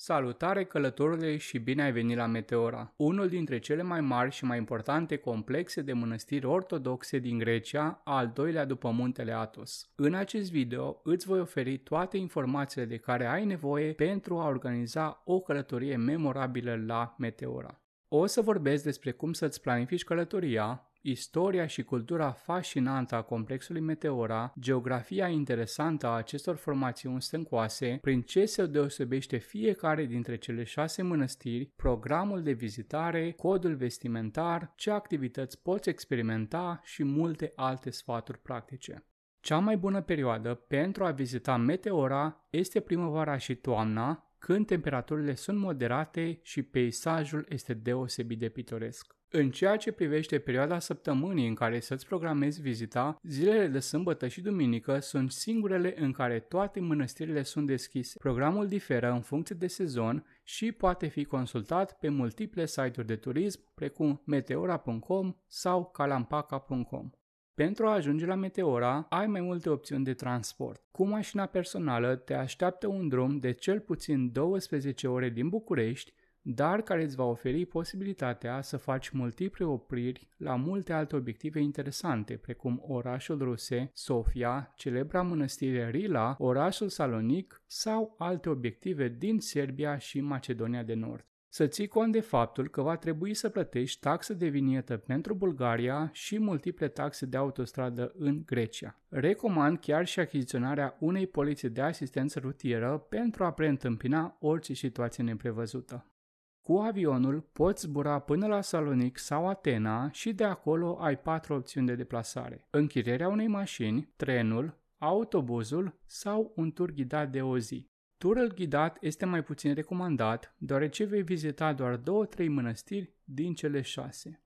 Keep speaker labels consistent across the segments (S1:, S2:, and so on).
S1: Salutare călătorule și bine ai venit la Meteora, unul dintre cele mai mari și mai importante complexe de mănăstiri ortodoxe din Grecia, al doilea după muntele Atos. În acest video îți voi oferi toate informațiile de care ai nevoie pentru a organiza o călătorie memorabilă la Meteora. O să vorbesc despre cum să-ți planifici călătoria, Istoria și cultura fascinantă a complexului Meteora, geografia interesantă a acestor formațiuni stâncoase, prin ce se deosebește fiecare dintre cele șase mănăstiri, programul de vizitare, codul vestimentar, ce activități poți experimenta și multe alte sfaturi practice. Cea mai bună perioadă pentru a vizita Meteora este primăvara și toamna, când temperaturile sunt moderate și peisajul este deosebit de pitoresc. În ceea ce privește perioada săptămânii în care să-ți programezi vizita, zilele de sâmbătă și duminică sunt singurele în care toate mănăstirile sunt deschise. Programul diferă în funcție de sezon și poate fi consultat pe multiple site-uri de turism, precum meteora.com sau calampaca.com. Pentru a ajunge la Meteora, ai mai multe opțiuni de transport. Cu mașina personală te așteaptă un drum de cel puțin 12 ore din București, dar care îți va oferi posibilitatea să faci multiple opriri la multe alte obiective interesante, precum orașul ruse, Sofia, celebra mănăstire Rila, orașul Salonic sau alte obiective din Serbia și Macedonia de Nord. Să ții cont de faptul că va trebui să plătești taxă de vinietă pentru Bulgaria și multiple taxe de autostradă în Grecia. Recomand chiar și achiziționarea unei poliții de asistență rutieră pentru a preîntâmpina orice situație neprevăzută. Cu avionul poți zbura până la Salonic sau Atena și de acolo ai patru opțiuni de deplasare. Închirierea unei mașini, trenul, autobuzul sau un tur ghidat de o zi. Turul ghidat este mai puțin recomandat, deoarece vei vizita doar două-trei mănăstiri din cele șase.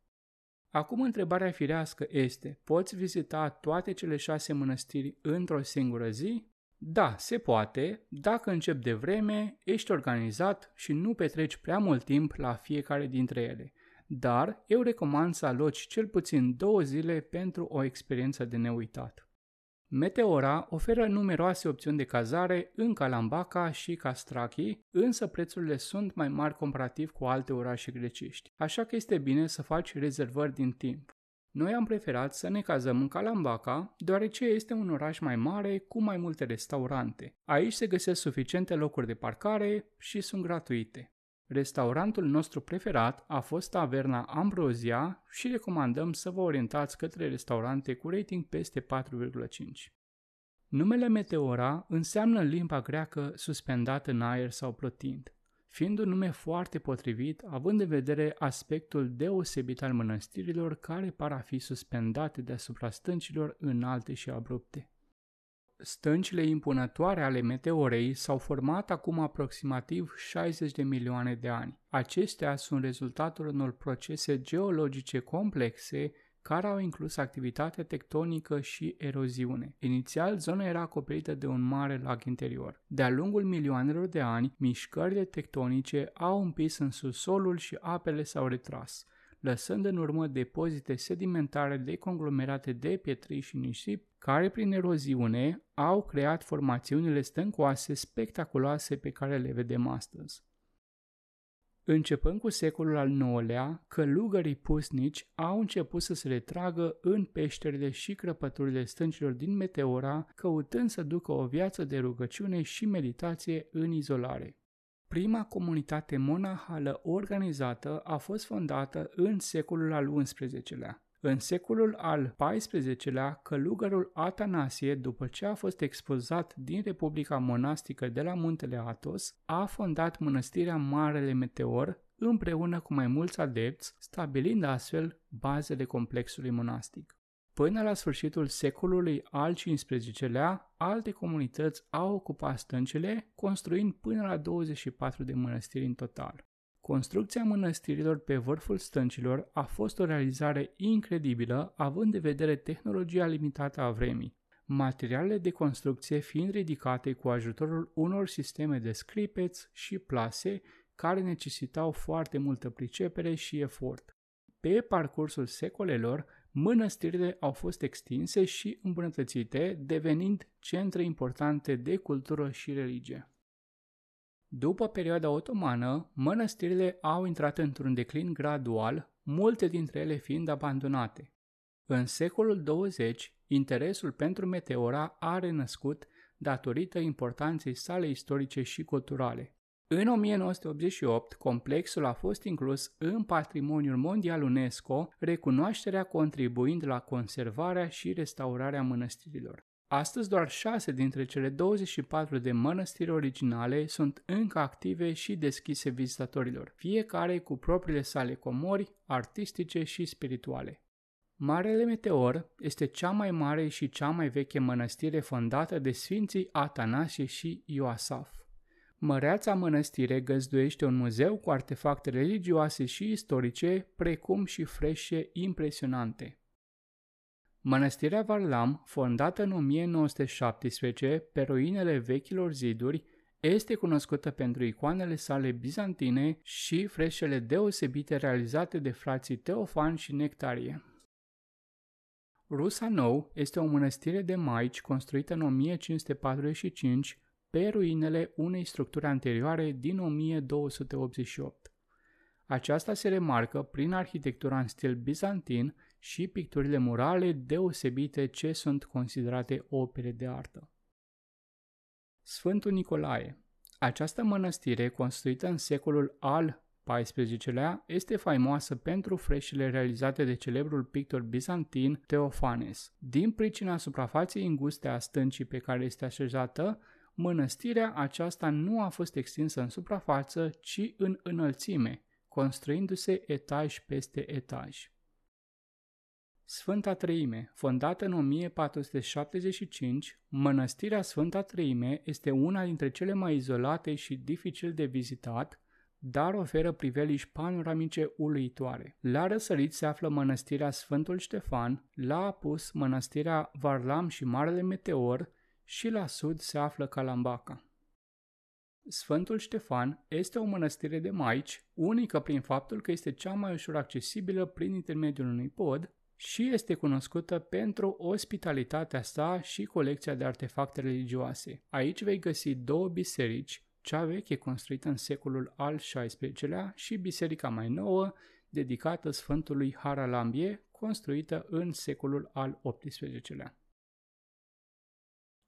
S1: Acum întrebarea firească este, poți vizita toate cele șase mănăstiri într-o singură zi? Da, se poate, dacă încep de vreme, ești organizat și nu petreci prea mult timp la fiecare dintre ele. Dar eu recomand să aloci cel puțin două zile pentru o experiență de neuitat. Meteora oferă numeroase opțiuni de cazare în Calambaca și Castrachi, însă prețurile sunt mai mari comparativ cu alte orașe grecești, așa că este bine să faci rezervări din timp. Noi am preferat să ne cazăm în Calambaca, deoarece este un oraș mai mare cu mai multe restaurante. Aici se găsesc suficiente locuri de parcare și sunt gratuite. Restaurantul nostru preferat a fost taverna Ambrozia și recomandăm să vă orientați către restaurante cu rating peste 4,5. Numele Meteora înseamnă în limba greacă suspendat în aer sau plătind, fiind un nume foarte potrivit, având în vedere aspectul deosebit al mănăstirilor care par a fi suspendate deasupra stâncilor înalte și abrupte. Stâncile impunătoare ale meteorei s-au format acum aproximativ 60 de milioane de ani. Acestea sunt rezultatul unor procese geologice complexe care au inclus activitate tectonică și eroziune. Inițial, zona era acoperită de un mare lac interior. De-a lungul milioanelor de ani, mișcările tectonice au împins în subsolul și apele s-au retras lăsând în urmă depozite sedimentare de conglomerate de pietrii și nisip, care prin eroziune au creat formațiunile stâncoase spectaculoase pe care le vedem astăzi. Începând cu secolul al IX-lea, călugării pusnici au început să se retragă în peșterile și crăpăturile stâncilor din Meteora, căutând să ducă o viață de rugăciune și meditație în izolare. Prima comunitate monahală organizată a fost fondată în secolul al XI-lea. În secolul al XIV-lea, călugărul Atanasie, după ce a fost expulzat din Republica Monastică de la Muntele Athos, a fondat mănăstirea Marele Meteor împreună cu mai mulți adepți, stabilind astfel bazele complexului monastic. Până la sfârșitul secolului al XV-lea, alte comunități au ocupat stâncile, construind până la 24 de mănăstiri în total. Construcția mănăstirilor pe vârful stâncilor a fost o realizare incredibilă, având de vedere tehnologia limitată a vremii, materialele de construcție fiind ridicate cu ajutorul unor sisteme de scripeți și plase care necesitau foarte multă pricepere și efort. Pe parcursul secolelor, mănăstirile au fost extinse și îmbunătățite, devenind centre importante de cultură și religie. După perioada otomană, mănăstirile au intrat într-un declin gradual, multe dintre ele fiind abandonate. În secolul 20, interesul pentru meteora a renăscut datorită importanței sale istorice și culturale. În 1988, complexul a fost inclus în Patrimoniul Mondial UNESCO, recunoașterea contribuind la conservarea și restaurarea mănăstirilor. Astăzi, doar 6 dintre cele 24 de mănăstiri originale sunt încă active și deschise vizitatorilor, fiecare cu propriile sale comori artistice și spirituale. Marele Meteor este cea mai mare și cea mai veche mănăstire fondată de sfinții Atanasie și Ioasaf. Măreața mănăstire găzduiește un muzeu cu artefacte religioase și istorice, precum și freșe impresionante. Mănăstirea Varlam, fondată în 1917 pe ruinele vechilor ziduri, este cunoscută pentru icoanele sale bizantine și freșele deosebite realizate de frații Teofan și Nectarie. Rusa Nou este o mănăstire de maici construită în 1545 pe ruinele unei structuri anterioare din 1288. Aceasta se remarcă prin arhitectura în stil bizantin și picturile murale deosebite ce sunt considerate opere de artă. Sfântul Nicolae Această mănăstire, construită în secolul al XIV-lea, este faimoasă pentru freșile realizate de celebrul pictor bizantin Teofanes. Din pricina suprafaței înguste a stâncii pe care este așezată, mănăstirea aceasta nu a fost extinsă în suprafață, ci în înălțime, construindu-se etaj peste etaj. Sfânta Treime, fondată în 1475, mănăstirea Sfânta Treime este una dintre cele mai izolate și dificil de vizitat, dar oferă priveliști panoramice uluitoare. La răsărit se află mănăstirea Sfântul Ștefan, la apus mănăstirea Varlam și Marele Meteor, și la sud se află Calambaca. Sfântul Ștefan este o mănăstire de maici, unică prin faptul că este cea mai ușor accesibilă prin intermediul unui pod și este cunoscută pentru ospitalitatea sa și colecția de artefacte religioase. Aici vei găsi două biserici, cea veche construită în secolul al XVI-lea și biserica mai nouă, dedicată Sfântului Haralambie, construită în secolul al XVIII-lea.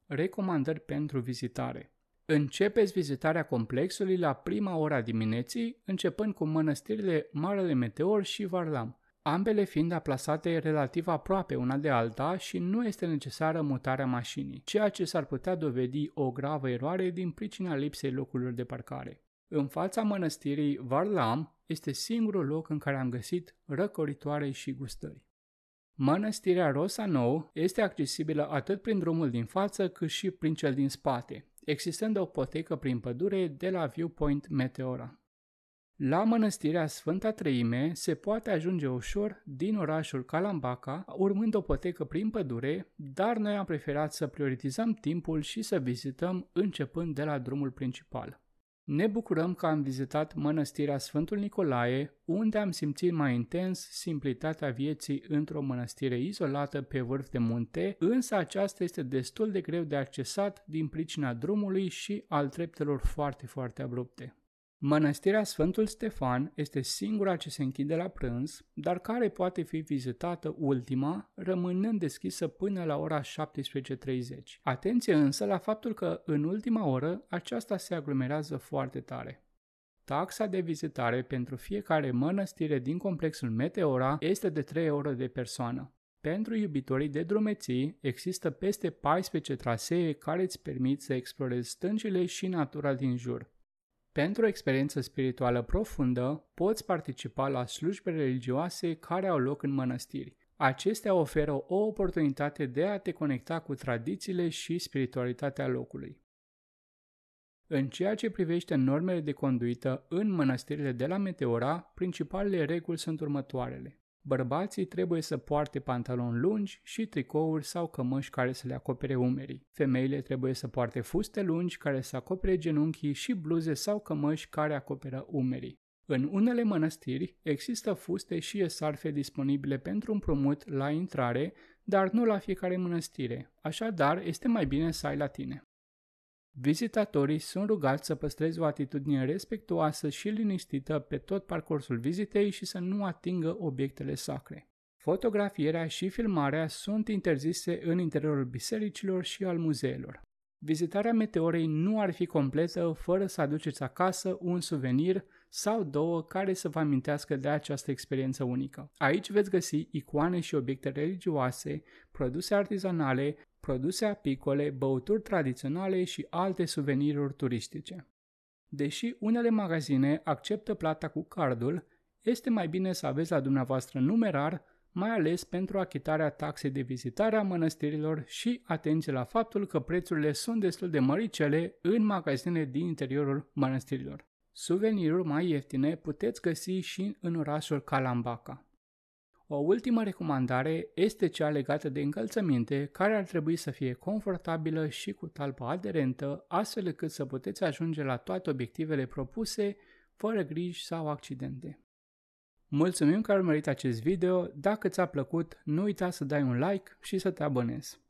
S1: Recomandări pentru vizitare Începeți vizitarea complexului la prima ora dimineții, începând cu mănăstirile Marele Meteor și Varlam, ambele fiind aplasate relativ aproape una de alta și nu este necesară mutarea mașinii, ceea ce s-ar putea dovedi o gravă eroare din pricina lipsei locurilor de parcare. În fața mănăstirii Varlam este singurul loc în care am găsit răcoritoare și gustări. Mănăstirea Rosa Nou este accesibilă atât prin drumul din față cât și prin cel din spate, existând o potecă prin pădure de la Viewpoint Meteora. La mănăstirea Sfânta Treime se poate ajunge ușor din orașul Calambaca, urmând o potecă prin pădure, dar noi am preferat să prioritizăm timpul și să vizităm începând de la drumul principal. Ne bucurăm că am vizitat mănăstirea Sfântul Nicolae, unde am simțit mai intens simplitatea vieții într-o mănăstire izolată pe vârf de munte, însă aceasta este destul de greu de accesat din pricina drumului și al treptelor foarte, foarte abrupte. Mănăstirea Sfântul Stefan este singura ce se închide la prânz, dar care poate fi vizitată ultima, rămânând deschisă până la ora 17.30. Atenție însă la faptul că în ultima oră aceasta se aglomerează foarte tare. Taxa de vizitare pentru fiecare mănăstire din complexul Meteora este de 3 euro de persoană. Pentru iubitorii de drumeții, există peste 14 trasee care îți permit să explorezi stâncile și natura din jur. Pentru o experiență spirituală profundă, poți participa la slujbe religioase care au loc în mănăstiri. Acestea oferă o oportunitate de a te conecta cu tradițiile și spiritualitatea locului. În ceea ce privește normele de conduită în mănăstirile de la Meteora, principalele reguli sunt următoarele. Bărbații trebuie să poarte pantaloni lungi și tricouri sau cămăși care să le acopere umerii. Femeile trebuie să poarte fuste lungi care să acopere genunchii și bluze sau cămăși care acoperă umerii. În unele mănăstiri există fuste și esarfe disponibile pentru împrumut la intrare, dar nu la fiecare mănăstire, așadar este mai bine să ai la tine. Vizitatorii sunt rugați să păstreze o atitudine respectuoasă și liniștită pe tot parcursul vizitei și să nu atingă obiectele sacre. Fotografierea și filmarea sunt interzise în interiorul bisericilor și al muzeelor. Vizitarea meteorei nu ar fi completă fără să aduceți acasă un suvenir sau două care să vă amintească de această experiență unică. Aici veți găsi icoane și obiecte religioase, produse artizanale, produse apicole, băuturi tradiționale și alte suveniruri turistice. Deși unele magazine acceptă plata cu cardul, este mai bine să aveți la dumneavoastră numerar, mai ales pentru achitarea taxei de vizitare a mănăstirilor și atenție la faptul că prețurile sunt destul de măricele în magazine din interiorul mănăstirilor. Suveniruri mai ieftine puteți găsi și în orașul Calambaca. O ultimă recomandare este cea legată de încălțăminte, care ar trebui să fie confortabilă și cu talpa aderentă, astfel încât să puteți ajunge la toate obiectivele propuse, fără griji sau accidente. Mulțumim că ai urmărit acest video, dacă ți-a plăcut, nu uita să dai un like și să te abonezi.